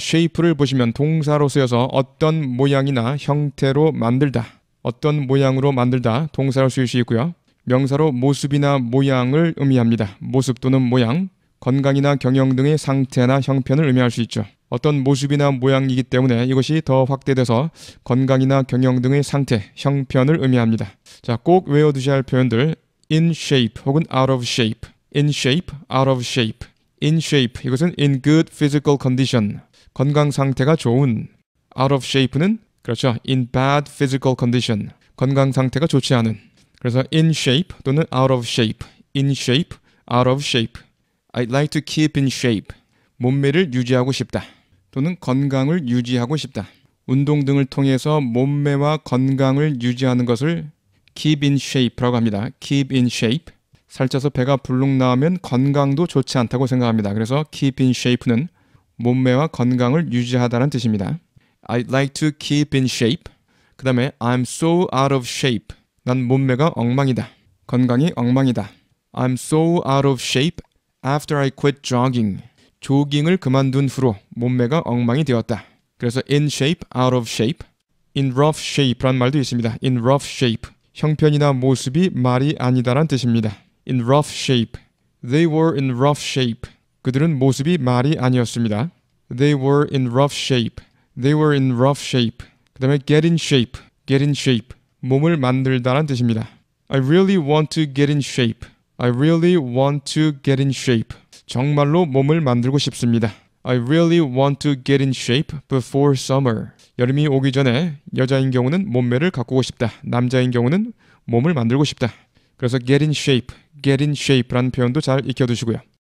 쉐이프를 보시면 동사로 쓰여서 어떤 모양이나 형태로 만들다, 어떤 모양으로 만들다 동사로 쓰일 수 있고요. 명사로 모습이나 모양을 의미합니다. 모습 또는 모양, 건강이나 경영 등의 상태나 형편을 의미할 수 있죠. 어떤 모습이나 모양이기 때문에 이것이 더 확대돼서 건강이나 경영 등의 상태, 형편을 의미합니다. 자, 꼭 외워두셔야 할 표현들 in shape 혹은 out of shape, in shape, out of shape in shape 이것은 in good physical condition 건강 상태가 좋은 out of shape는 그렇죠 in bad physical condition 건강 상태가 좋지 않은 그래서 in shape 또는 out of shape in shape out of shape I'd like to keep in shape 몸매를 유지하고 싶다 또는 건강을 유지하고 싶다 운동 등을 통해서 몸매와 건강을 유지하는 것을 keep in shape라고 합니다 keep in shape 살쪄서 배가 불룩 나오면 건강도 좋지 않다고 생각합니다. 그래서 keep in shape는 몸매와 건강을 유지하다는 뜻입니다. I'd like to keep in shape. 그 다음에 I'm so out of shape. 난 몸매가 엉망이다. 건강이 엉망이다. I'm so out of shape after I quit jogging. 조깅을 그만둔 후로 몸매가 엉망이 되었다. 그래서 in shape, out of shape, in rough shape란 말도 있습니다. in rough shape. 형편이나 모습이 말이 아니다란 뜻입니다. in rough shape. They were in rough shape. 그들은 모습이 말이 아니었습니다. They were in rough shape. They were in rough shape. 그 다음에 get in shape. get in shape. 몸을 만들다란 뜻입니다. I really want to get in shape. I really want to get in shape. 정말로 몸을 만들고 싶습니다. I really want to get in shape before summer. 여름이 오기 전에 여자인 경우는 몸매를 가꾸고 싶다. 남자인 경우는 몸을 만들고 싶다. 그래서 get in shape, get in shape라는 표현도 잘 익혀두시고요.